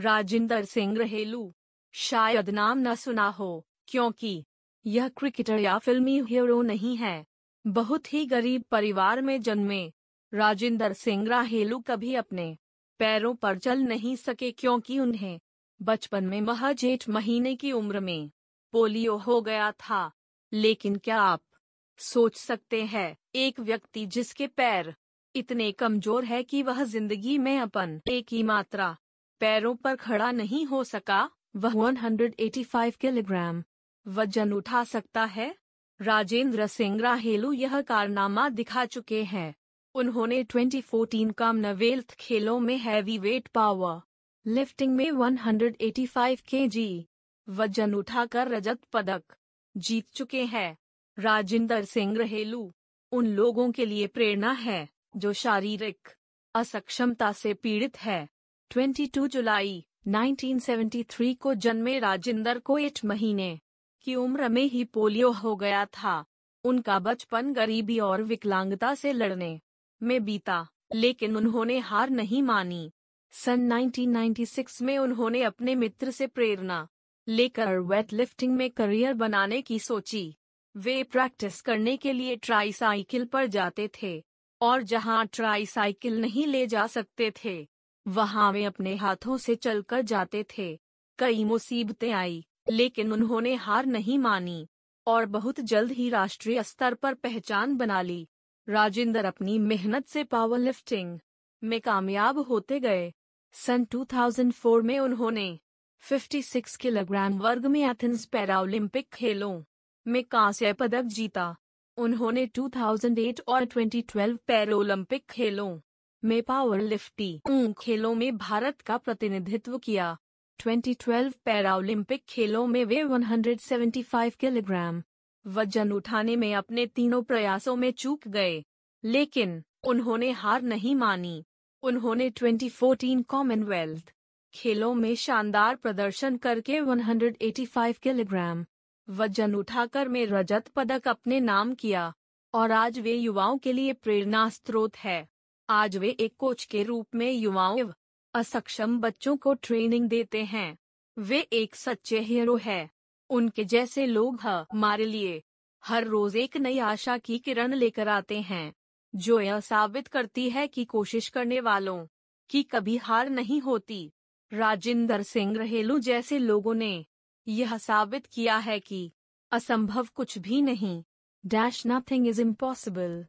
राजिंदर सिंह रहेलू शायद नाम न सुना हो क्योंकि यह क्रिकेटर या फिल्मी हीरो नहीं है बहुत ही गरीब परिवार में जन्मे राजिंदर सिंह राहेलू कभी अपने पैरों पर चल नहीं सके क्योंकि उन्हें बचपन में महज एट महीने की उम्र में पोलियो हो गया था लेकिन क्या आप सोच सकते हैं एक व्यक्ति जिसके पैर इतने कमजोर है कि वह जिंदगी में अपन एक ही मात्रा पैरों पर खड़ा नहीं हो सका वह 185 किलोग्राम वजन उठा सकता है राजेंद्र सिंह राहेलू यह कारनामा दिखा चुके हैं उन्होंने 2014 नवेल्थ खेलों में हैवी वेट पावर लिफ्टिंग में 185 केजी वजन उठाकर रजत पदक जीत चुके हैं राजेंद्र सिंह रहेलू उन लोगों के लिए प्रेरणा है जो शारीरिक असक्षमता से पीड़ित है 22 जुलाई 1973 को जन्मे राजेंद्र को एट महीने की उम्र में ही पोलियो हो गया था उनका बचपन गरीबी और विकलांगता से लड़ने में बीता लेकिन उन्होंने हार नहीं मानी सन 1996 में उन्होंने अपने मित्र से प्रेरणा लेकर वेट लिफ्टिंग में करियर बनाने की सोची वे प्रैक्टिस करने के लिए ट्राई साइकिल पर जाते थे और जहां साइकिल नहीं ले जा सकते थे वहां वे अपने हाथों से चलकर जाते थे कई मुसीबतें आई लेकिन उन्होंने हार नहीं मानी और बहुत जल्द ही राष्ट्रीय स्तर पर पहचान बना ली राजेंद्र अपनी मेहनत से पावर लिफ्टिंग में कामयाब होते गए सन 2004 में उन्होंने 56 किलोग्राम वर्ग में एथेंस पैरालंपिक खेलों में कांस्य पदक जीता उन्होंने 2008 और 2012 पैरालंपिक खेलों में पावर लिफ्टी खेलों में भारत का प्रतिनिधित्व किया 2012 ओलम्पिक खेलों में वे 175 किलोग्राम वजन उठाने में अपने तीनों प्रयासों में चूक गए लेकिन उन्होंने हार नहीं मानी उन्होंने 2014 कॉमनवेल्थ खेलों में शानदार प्रदर्शन करके 185 किलोग्राम वजन उठाकर में रजत पदक अपने नाम किया और आज वे युवाओं के लिए प्रेरणा स्रोत है आज वे एक कोच के रूप में युवाओं असक्षम बच्चों को ट्रेनिंग देते हैं वे एक सच्चे हीरो है उनके जैसे लोग हमारे लिए हर रोज एक नई आशा की किरण लेकर आते हैं जो यह साबित करती है कि कोशिश करने वालों की कभी हार नहीं होती राजेंद्र सिंह रहेलू जैसे लोगों ने यह साबित किया है कि असंभव कुछ भी नहीं डैश नथिंग इज इम्पॉसिबल